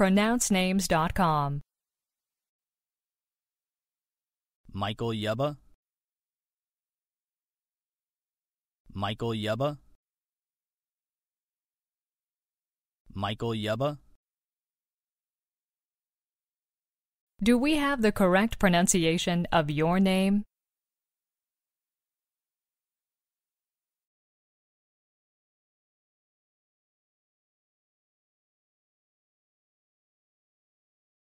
pronouncenames.com. Michael Yubba Michael Yubba Michael Yubba Do we have the correct pronunciation of your name?